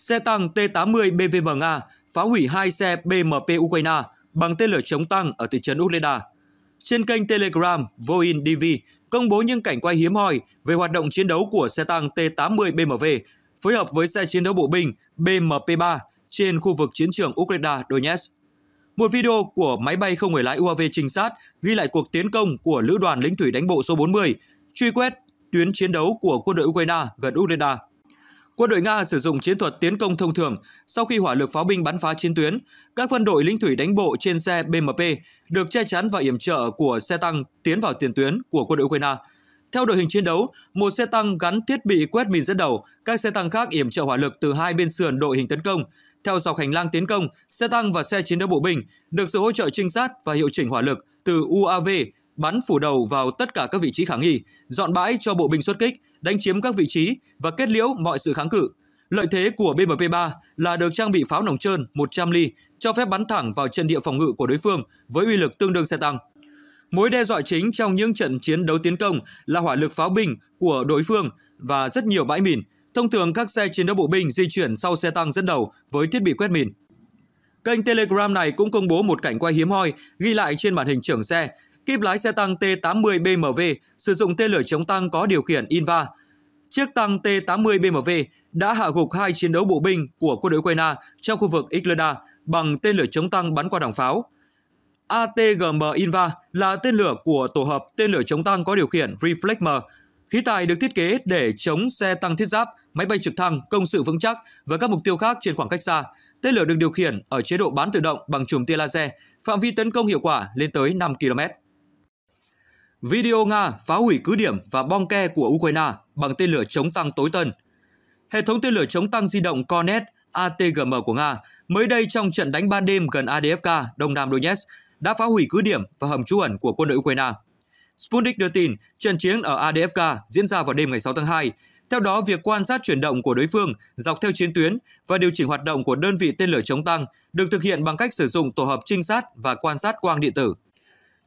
Xe tăng T-80 BVB Nga phá hủy hai xe BMP Ukraine bằng tên lửa chống tăng ở thị trấn Uleda. Trên kênh Telegram Voin DV công bố những cảnh quay hiếm hoi về hoạt động chiến đấu của xe tăng T-80 BMV phối hợp với xe chiến đấu bộ binh BMP-3 trên khu vực chiến trường Ukraine Donetsk. Một video của máy bay không người lái UAV trinh sát ghi lại cuộc tiến công của Lữ đoàn lính thủy đánh bộ số 40, truy quét tuyến chiến đấu của quân đội Ukraine gần Ukraine. Quân đội Nga sử dụng chiến thuật tiến công thông thường, sau khi hỏa lực pháo binh bắn phá chiến tuyến, các phân đội lính thủy đánh bộ trên xe BMP được che chắn và yểm trợ của xe tăng tiến vào tiền tuyến của quân đội Ukraine. Theo đội hình chiến đấu, một xe tăng gắn thiết bị quét mìn dẫn đầu, các xe tăng khác yểm trợ hỏa lực từ hai bên sườn đội hình tấn công. Theo dọc hành lang tiến công, xe tăng và xe chiến đấu bộ binh được sự hỗ trợ trinh sát và hiệu chỉnh hỏa lực từ UAV bắn phủ đầu vào tất cả các vị trí khả nghi, dọn bãi cho bộ binh xuất kích – đánh chiếm các vị trí và kết liễu mọi sự kháng cự. Lợi thế của BMP-3 là được trang bị pháo nòng trơn 100 ly, cho phép bắn thẳng vào chân địa phòng ngự của đối phương với uy lực tương đương xe tăng. Mối đe dọa chính trong những trận chiến đấu tiến công là hỏa lực pháo binh của đối phương và rất nhiều bãi mìn. Thông thường các xe chiến đấu bộ binh di chuyển sau xe tăng dẫn đầu với thiết bị quét mìn. Kênh Telegram này cũng công bố một cảnh quay hiếm hoi ghi lại trên màn hình trưởng xe kíp lái xe tăng T80 BMW sử dụng tên lửa chống tăng có điều khiển Inva. Chiếc tăng T80 BMW đã hạ gục hai chiến đấu bộ binh của quân đội Ukraine trong khu vực Iklanda bằng tên lửa chống tăng bắn qua đảng pháo. ATGM Inva là tên lửa của tổ hợp tên lửa chống tăng có điều khiển Reflectmer. Khí tài được thiết kế để chống xe tăng thiết giáp, máy bay trực thăng, công sự vững chắc và các mục tiêu khác trên khoảng cách xa. Tên lửa được điều khiển ở chế độ bán tự động bằng chùm tia laser, phạm vi tấn công hiệu quả lên tới 5 km. Video Nga phá hủy cứ điểm và bong ke của Ukraine bằng tên lửa chống tăng tối tân. Hệ thống tên lửa chống tăng di động Cornet ATGM của Nga mới đây trong trận đánh ban đêm gần ADFK, Đông Nam Donetsk, đã phá hủy cứ điểm và hầm trú ẩn của quân đội Ukraine. Sputnik đưa tin trận chiến ở ADFK diễn ra vào đêm ngày 6 tháng 2. Theo đó, việc quan sát chuyển động của đối phương dọc theo chiến tuyến và điều chỉnh hoạt động của đơn vị tên lửa chống tăng được thực hiện bằng cách sử dụng tổ hợp trinh sát và quan sát quang điện tử.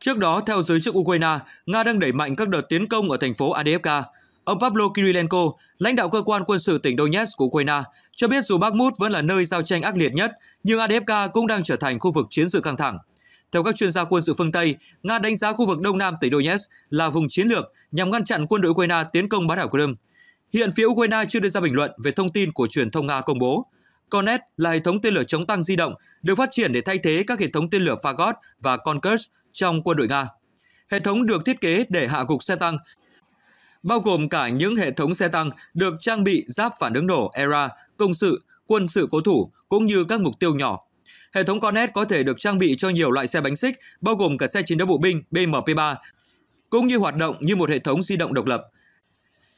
Trước đó, theo giới chức Ukraine, Nga đang đẩy mạnh các đợt tiến công ở thành phố Adivka. Ông Pablo Kirilenko, lãnh đạo cơ quan quân sự tỉnh Donetsk của Ukraine, cho biết dù Bakhmut vẫn là nơi giao tranh ác liệt nhất, nhưng Adivka cũng đang trở thành khu vực chiến sự căng thẳng. Theo các chuyên gia quân sự phương Tây, Nga đánh giá khu vực đông nam tỉnh Donetsk là vùng chiến lược nhằm ngăn chặn quân đội Ukraine tiến công bán đảo Crimea. Hiện phía Ukraine chưa đưa ra bình luận về thông tin của truyền thông Nga công bố. Cornet là hệ thống tên lửa chống tăng di động được phát triển để thay thế các hệ thống tên lửa Fagot và Concurs trong quân đội Nga. Hệ thống được thiết kế để hạ gục xe tăng, bao gồm cả những hệ thống xe tăng được trang bị giáp phản ứng nổ ERA, công sự, quân sự cố thủ cũng như các mục tiêu nhỏ. Hệ thống Cornet có thể được trang bị cho nhiều loại xe bánh xích, bao gồm cả xe chiến đấu bộ binh BMP-3, cũng như hoạt động như một hệ thống di động độc lập.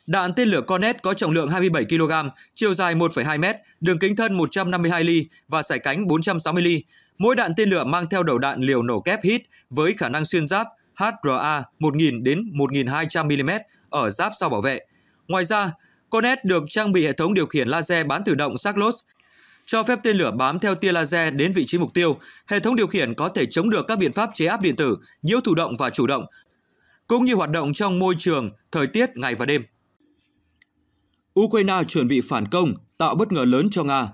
Đạn tên lửa Cornet có trọng lượng 27 kg, chiều dài 1,2 m, đường kính thân 152 ly và sải cánh 460 ly, Mỗi đạn tên lửa mang theo đầu đạn liều nổ kép hit với khả năng xuyên giáp HRA 1000 đến 1200 mm ở giáp sau bảo vệ. Ngoài ra, Conet được trang bị hệ thống điều khiển laser bán tự động Saklos, cho phép tên lửa bám theo tia laser đến vị trí mục tiêu. Hệ thống điều khiển có thể chống được các biện pháp chế áp điện tử, nhiễu thụ động và chủ động, cũng như hoạt động trong môi trường, thời tiết ngày và đêm. Ukraine chuẩn bị phản công, tạo bất ngờ lớn cho Nga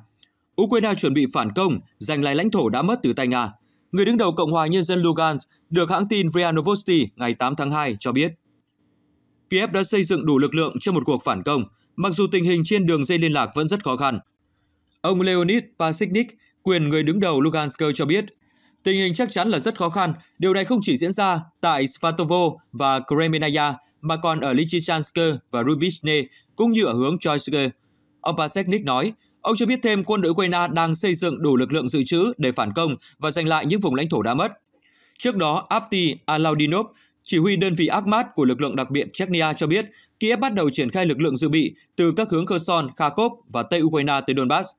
Ukraine chuẩn bị phản công, giành lại lãnh thổ đã mất từ tay Nga. Người đứng đầu Cộng hòa Nhân dân Lugansk được hãng tin RIA Novosti ngày 8 tháng 2 cho biết. Kiev đã xây dựng đủ lực lượng cho một cuộc phản công, mặc dù tình hình trên đường dây liên lạc vẫn rất khó khăn. Ông Leonid Pasiknik, quyền người đứng đầu Lugansk cho biết, tình hình chắc chắn là rất khó khăn, điều này không chỉ diễn ra tại Svatovo và Kremenaya mà còn ở Lysychansk và Rubishne cũng như ở hướng Choiske. Ông Pasiknik nói, Ông cho biết thêm quân đội Ukraine đang xây dựng đủ lực lượng dự trữ để phản công và giành lại những vùng lãnh thổ đã mất. Trước đó, Apti Alaudinov, chỉ huy đơn vị Akhmat của lực lượng đặc biệt Chechnya cho biết Kiev bắt đầu triển khai lực lượng dự bị từ các hướng Kherson, Kharkov và Tây Ukraine tới Donbass.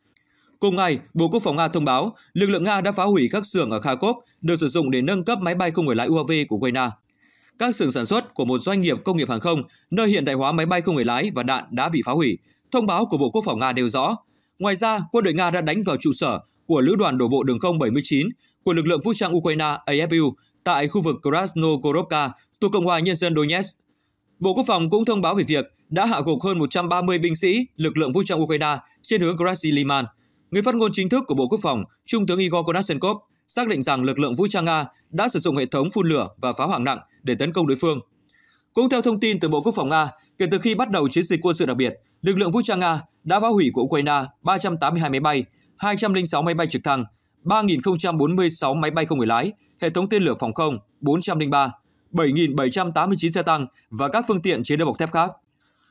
Cùng ngày, Bộ Quốc phòng Nga thông báo lực lượng Nga đã phá hủy các xưởng ở Kharkov được sử dụng để nâng cấp máy bay không người lái UAV của Ukraine. Các xưởng sản xuất của một doanh nghiệp công nghiệp hàng không nơi hiện đại hóa máy bay không người lái và đạn đã bị phá hủy. Thông báo của Bộ Quốc phòng Nga nêu rõ, Ngoài ra, quân đội Nga đã đánh vào trụ sở của Lữ đoàn đổ bộ đường không 79 của lực lượng vũ trang Ukraine AFU tại khu vực Krasnogorovka, thuộc Cộng hòa Nhân dân Donetsk. Bộ Quốc phòng cũng thông báo về việc đã hạ gục hơn 130 binh sĩ lực lượng vũ trang Ukraine trên hướng Krasiliman. Người phát ngôn chính thức của Bộ Quốc phòng, Trung tướng Igor Konashenkov, xác định rằng lực lượng vũ trang Nga đã sử dụng hệ thống phun lửa và pháo hạng nặng để tấn công đối phương. Cũng theo thông tin từ Bộ Quốc phòng Nga, kể từ khi bắt đầu chiến dịch quân sự đặc biệt, lực lượng vũ trang Nga đã phá hủy của Ukraine 382 máy bay, 206 máy bay trực thăng, 3.046 máy bay không người lái, hệ thống tên lửa phòng không 403, 7.789 xe tăng và các phương tiện chiến đấu bọc thép khác.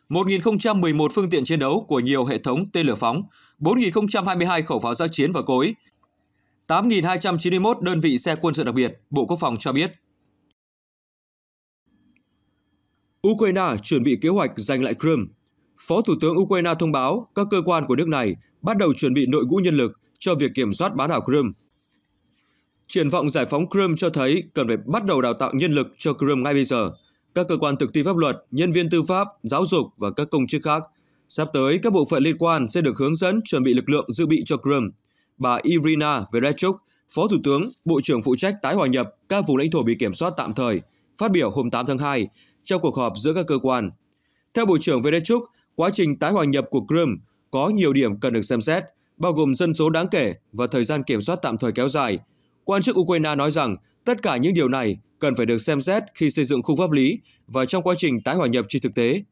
1.011 phương tiện chiến đấu của nhiều hệ thống tên lửa phóng, 4.022 khẩu pháo giao chiến và cối, 8.291 đơn vị xe quân sự đặc biệt, Bộ Quốc phòng cho biết. Ukraine chuẩn bị kế hoạch giành lại Crimea. Phó Thủ tướng Ukraine thông báo các cơ quan của nước này bắt đầu chuẩn bị nội ngũ nhân lực cho việc kiểm soát bán đảo Crimea. Triển vọng giải phóng Crimea cho thấy cần phải bắt đầu đào tạo nhân lực cho Crimea ngay bây giờ. Các cơ quan thực thi pháp luật, nhân viên tư pháp, giáo dục và các công chức khác. Sắp tới, các bộ phận liên quan sẽ được hướng dẫn chuẩn bị lực lượng dự bị cho Crimea. Bà Irina Verechuk, Phó Thủ tướng, Bộ trưởng phụ trách tái hòa nhập các vùng lãnh thổ bị kiểm soát tạm thời, phát biểu hôm 8 tháng 2, trong cuộc họp giữa các cơ quan. Theo Bộ trưởng Verechuk, quá trình tái hòa nhập của Crimea có nhiều điểm cần được xem xét, bao gồm dân số đáng kể và thời gian kiểm soát tạm thời kéo dài. Quan chức Ukraine nói rằng tất cả những điều này cần phải được xem xét khi xây dựng khung pháp lý và trong quá trình tái hòa nhập trên thực tế.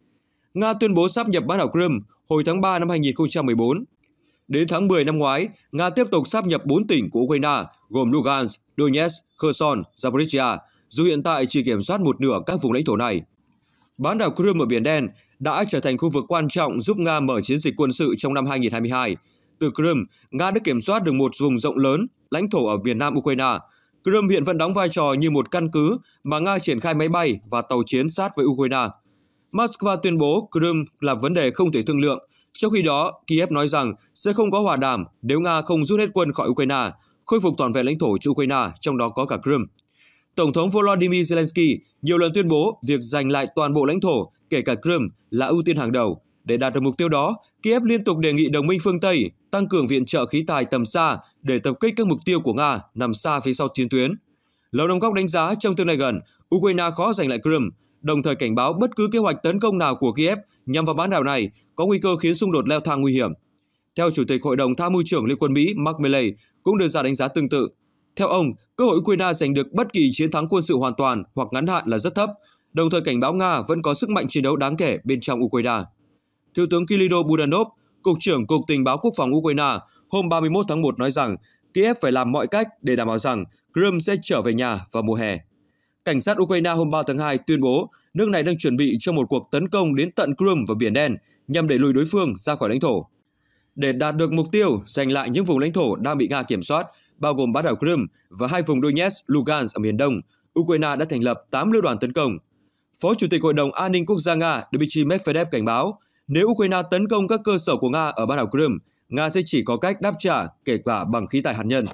Nga tuyên bố sắp nhập bán đảo Crimea hồi tháng 3 năm 2014. Đến tháng 10 năm ngoái, Nga tiếp tục sắp nhập 4 tỉnh của Ukraine gồm Lugansk, Donetsk, Kherson, Zaporizhia dù hiện tại chỉ kiểm soát một nửa các vùng lãnh thổ này. Bán đảo Crimea ở Biển Đen đã trở thành khu vực quan trọng giúp Nga mở chiến dịch quân sự trong năm 2022. Từ Crimea, Nga đã kiểm soát được một vùng rộng lớn, lãnh thổ ở miền nam Ukraine. Crimea hiện vẫn đóng vai trò như một căn cứ mà Nga triển khai máy bay và tàu chiến sát với Ukraine. Moscow tuyên bố Crimea là vấn đề không thể thương lượng, trong khi đó Kiev nói rằng sẽ không có hòa đàm nếu Nga không rút hết quân khỏi Ukraine, khôi phục toàn vẹn lãnh thổ cho Ukraine, trong đó có cả Crimea. Tổng thống Volodymyr Zelensky nhiều lần tuyên bố việc giành lại toàn bộ lãnh thổ, kể cả Crimea, là ưu tiên hàng đầu. Để đạt được mục tiêu đó, Kiev liên tục đề nghị đồng minh phương Tây tăng cường viện trợ khí tài tầm xa để tập kích các mục tiêu của Nga nằm xa phía sau chiến tuyến. Lầu Đông Góc đánh giá trong tương lai gần, Ukraine khó giành lại Crimea, đồng thời cảnh báo bất cứ kế hoạch tấn công nào của Kiev nhằm vào bán đảo này có nguy cơ khiến xung đột leo thang nguy hiểm. Theo Chủ tịch Hội đồng Tham mưu trưởng Liên quân Mỹ Mark Milley cũng đưa ra đánh giá tương tự. Theo ông, cơ hội Ukraine giành được bất kỳ chiến thắng quân sự hoàn toàn hoặc ngắn hạn là rất thấp, đồng thời cảnh báo Nga vẫn có sức mạnh chiến đấu đáng kể bên trong Ukraine. Thiếu tướng Kilido Budanov, Cục trưởng Cục Tình báo Quốc phòng Ukraine, hôm 31 tháng 1 nói rằng Kiev phải làm mọi cách để đảm bảo rằng Crimea sẽ trở về nhà vào mùa hè. Cảnh sát Ukraine hôm 3 tháng 2 tuyên bố nước này đang chuẩn bị cho một cuộc tấn công đến tận Crimea và Biển Đen nhằm đẩy lùi đối phương ra khỏi lãnh thổ. Để đạt được mục tiêu, giành lại những vùng lãnh thổ đang bị Nga kiểm soát, bao gồm bán đảo Crimea và hai vùng Donetsk, Lugansk ở miền đông, Ukraine đã thành lập 8 lữ đoàn tấn công. Phó Chủ tịch Hội đồng An ninh Quốc gia Nga Dmitry Medvedev cảnh báo, nếu Ukraine tấn công các cơ sở của Nga ở bán đảo Crimea, Nga sẽ chỉ có cách đáp trả kể cả bằng khí tài hạt nhân.